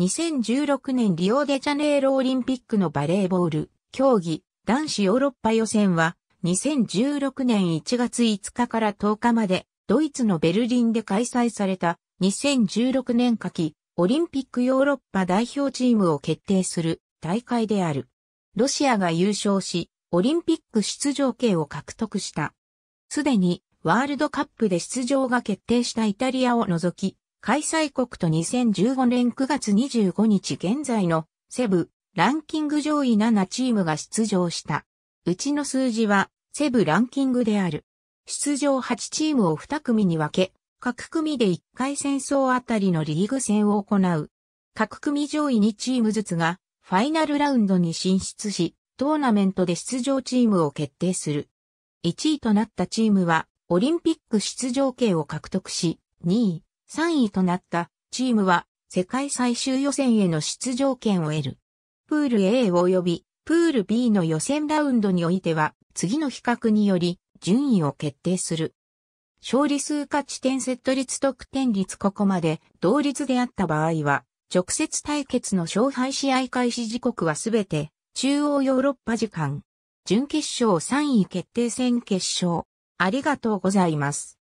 2016年リオデジャネイロオリンピックのバレーボール競技男子ヨーロッパ予選は2016年1月5日から10日までドイツのベルリンで開催された2016年夏季オリンピックヨーロッパ代表チームを決定する大会である。ロシアが優勝し、オリンピック出場権を獲得した。すでにワールドカップで出場が決定したイタリアを除き、開催国と2015年9月25日現在のセブランキング上位7チームが出場した。うちの数字はセブランキングである。出場8チームを2組に分け、各組で1回戦争あたりのリーグ戦を行う。各組上位2チームずつがファイナルラウンドに進出し、トーナメントで出場チームを決定する。1位となったチームはオリンピック出場権を獲得し、2位、3位となったチームは世界最終予選への出場権を得る。プール A 及びプール B の予選ラウンドにおいては次の比較により順位を決定する。勝利数勝ち点セット率得点率ここまで同率であった場合は直接対決の勝敗試合開始時刻はすべて中央ヨーロッパ時間準決勝3位決定戦決勝ありがとうございます。